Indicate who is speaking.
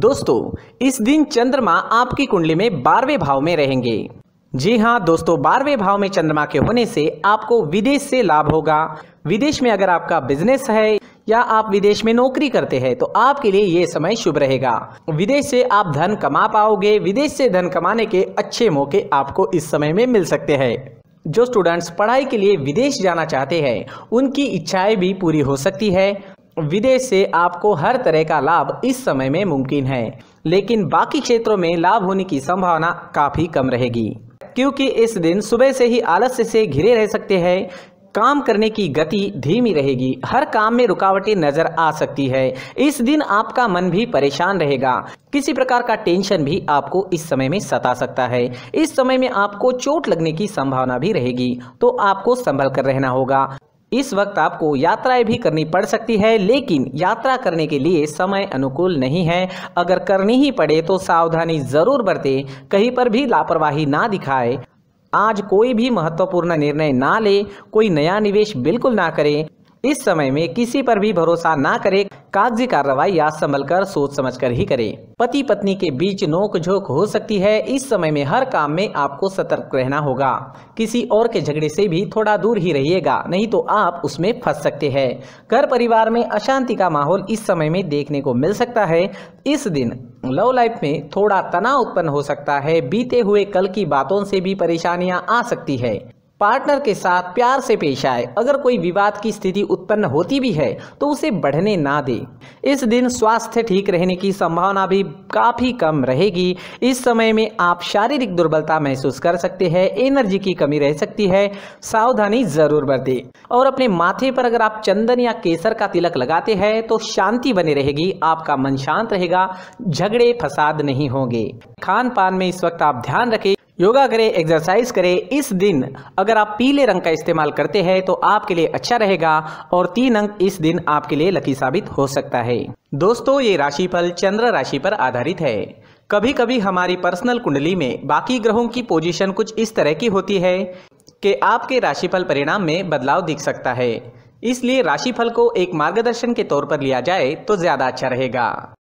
Speaker 1: दोस्तों इस दिन चंद्रमा आपकी कुंडली में बारहवें भाव में रहेंगे जी हाँ दोस्तों बारहवें भाव में चंद्रमा के होने से आपको विदेश से लाभ होगा विदेश में अगर आपका बिजनेस है या आप विदेश में नौकरी करते हैं तो आपके लिए ये समय शुभ रहेगा विदेश से आप धन कमा पाओगे विदेश से धन कमाने के अच्छे मौके आपको इस समय में मिल सकते हैं जो स्टूडेंट्स पढ़ाई के लिए विदेश जाना चाहते हैं उनकी इच्छाएं भी पूरी हो सकती है विदेश से आपको हर तरह का लाभ इस समय में मुमकिन है लेकिन बाकी क्षेत्रों में लाभ होने की संभावना काफ़ी कम रहेगी क्योंकि इस दिन सुबह से ही आलस्य से घिरे रह सकते हैं काम करने की गति धीमी रहेगी हर काम में रुकावटें नजर आ सकती है इस दिन आपका मन भी परेशान रहेगा किसी प्रकार का टेंशन भी आपको इस समय में सता सकता है इस समय में आपको चोट लगने की संभावना भी रहेगी तो आपको संभल कर रहना होगा इस वक्त आपको यात्राएं भी करनी पड़ सकती है लेकिन यात्रा करने के लिए समय अनुकूल नहीं है अगर करनी ही पड़े तो सावधानी ज़रूर बरतें कहीं पर भी लापरवाही ना दिखाए आज कोई भी महत्वपूर्ण निर्णय ना ले कोई नया निवेश बिल्कुल ना करें इस समय में किसी पर भी भरोसा ना करें कागजी कार्रवाई या संभल कर सोच समझ कर ही करें पति पत्नी के बीच नोक झोंक हो सकती है इस समय में हर काम में आपको सतर्क रहना होगा किसी और के झगड़े से भी थोड़ा दूर ही रहिएगा नहीं तो आप उसमें फंस सकते हैं घर परिवार में अशांति का माहौल इस समय में देखने को मिल सकता है इस दिन लव लाइफ में थोड़ा तनाव उत्पन्न हो सकता है बीते हुए कल की बातों से भी परेशानियां आ सकती है पार्टनर के साथ प्यार से पेश आए अगर कोई विवाद की स्थिति उत्पन्न होती भी है तो उसे बढ़ने ना दे इस दिन स्वास्थ्य ठीक रहने की संभावना भी काफ़ी कम रहेगी इस समय में आप शारीरिक दुर्बलता महसूस कर सकते हैं एनर्जी की कमी रह सकती है सावधानी जरूर बरतें और अपने माथे पर अगर आप चंदन या केसर का तिलक लगाते हैं तो शांति बनी रहेगी आपका मन शांत रहेगा झगड़े फसाद नहीं होंगे खान पान में इस वक्त आप ध्यान रखें योगा करें एक्सरसाइज करें इस दिन अगर आप पीले रंग का इस्तेमाल करते हैं तो आपके लिए अच्छा रहेगा और तीन अंक इस दिन आपके लिए लकी साबित हो सकता है दोस्तों ये राशिफल चंद्र राशि पर आधारित है कभी कभी हमारी पर्सनल कुंडली में बाकी ग्रहों की पोजीशन कुछ इस तरह की होती है कि आपके राशिफल परिणाम में बदलाव दिख सकता है इसलिए राशिफल को एक मार्गदर्शन के तौर पर लिया जाए तो ज़्यादा अच्छा रहेगा